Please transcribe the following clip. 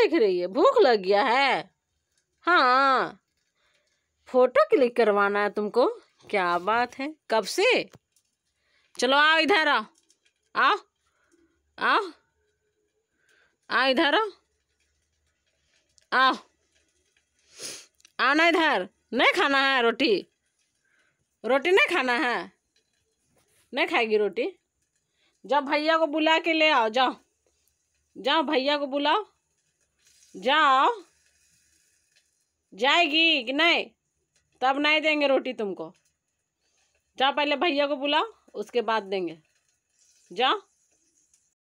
देख रही है भूख लग गया है हाँ फोटो क्लिक करवाना है तुमको क्या बात है कब से चलो आओ इधर आओ आओ आओ आ इधर आओ आओ आना इधर नहीं खाना है रोटी रोटी नहीं खाना है नहीं खाएगी रोटी जाओ भैया को बुला के ले आओ जाओ जाओ भैया को बुलाओ जाओ जाएगी कि नहीं तब नहीं देंगे रोटी तुमको जाओ पहले भैया को बुलाओ उसके बाद देंगे जाओ